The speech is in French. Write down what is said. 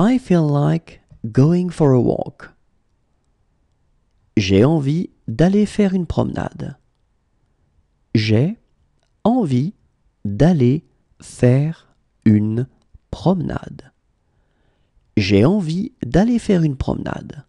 I feel like going for a walk. J'ai envie d'aller faire une promenade. J'ai envie d'aller faire une promenade. J'ai envie d'aller faire une promenade.